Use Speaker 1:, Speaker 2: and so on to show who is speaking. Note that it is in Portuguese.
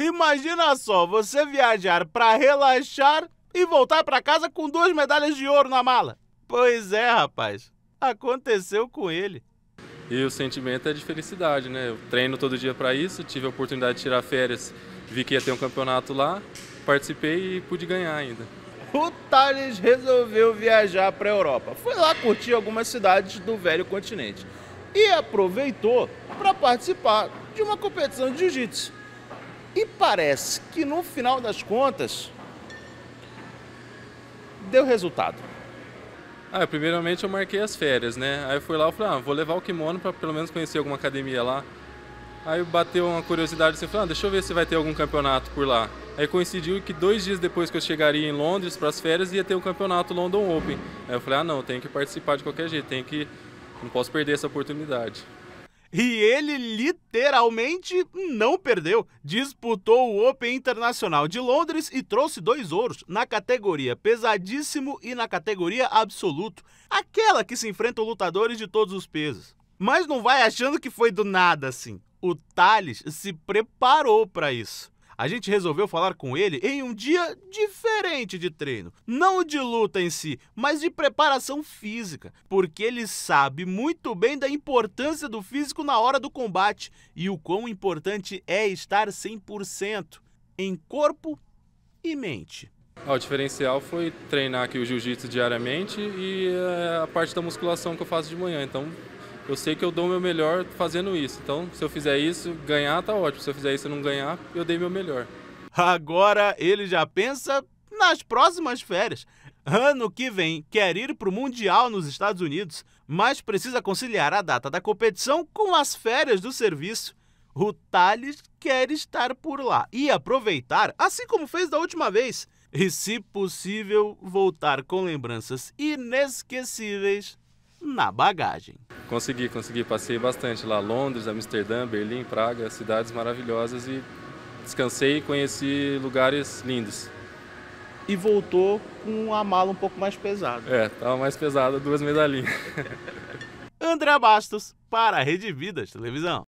Speaker 1: Imagina só, você viajar para relaxar e voltar para casa com duas medalhas de ouro na mala.
Speaker 2: Pois é, rapaz.
Speaker 1: Aconteceu com ele.
Speaker 2: E o sentimento é de felicidade, né? Eu treino todo dia para isso, tive a oportunidade de tirar férias, vi que ia ter um campeonato lá, participei e pude ganhar ainda. O Thales
Speaker 1: resolveu viajar para a Europa. Foi lá curtir algumas cidades do velho continente e aproveitou para participar de uma competição de jiu-jitsu. E parece que no final das contas deu
Speaker 2: resultado. Ah, primeiramente eu marquei as férias, né? Aí eu fui lá e falei, ah, vou levar o kimono para pelo menos conhecer alguma academia lá. Aí bateu uma curiosidade assim, falei, ah, deixa eu ver se vai ter algum campeonato por lá. Aí coincidiu que dois dias depois que eu chegaria em Londres para as férias ia ter o um campeonato London Open. Aí eu falei, ah não, tenho que participar de qualquer jeito, tenho que. não posso perder essa oportunidade.
Speaker 1: E ele literalmente não perdeu. Disputou o Open Internacional de Londres e trouxe dois ouros na categoria pesadíssimo e na categoria absoluto, aquela que se enfrenta lutadores de todos os pesos. Mas não vai achando que foi do nada assim. O Thales se preparou para isso a gente resolveu falar com ele em um dia diferente de treino. Não de luta em si, mas de preparação física, porque ele sabe muito bem da importância do físico na hora do combate e o quão importante é estar 100% em corpo
Speaker 2: e mente. Ah, o diferencial foi treinar aqui o jiu-jitsu diariamente e eh, a parte da musculação que eu faço de manhã. Então, eu sei que eu dou o meu melhor fazendo isso. Então, se eu fizer isso, ganhar tá ótimo. Se eu fizer isso e não ganhar, eu dei meu melhor. Agora ele já pensa nas próximas férias.
Speaker 1: Ano que vem quer ir para o Mundial nos Estados Unidos, mas precisa conciliar a data da competição com as férias do serviço. O Thales quer estar por lá e aproveitar, assim como fez da última vez, e, se possível, voltar
Speaker 2: com lembranças
Speaker 1: inesquecíveis na bagagem.
Speaker 2: Consegui, consegui. Passei bastante lá. Londres, Amsterdã, Berlim, Praga, cidades maravilhosas e descansei e conheci lugares lindos. E voltou com a mala um
Speaker 1: pouco mais pesada.
Speaker 2: É, estava mais pesada, duas medalhinhas.
Speaker 1: André Bastos, para a Rede Vidas Televisão.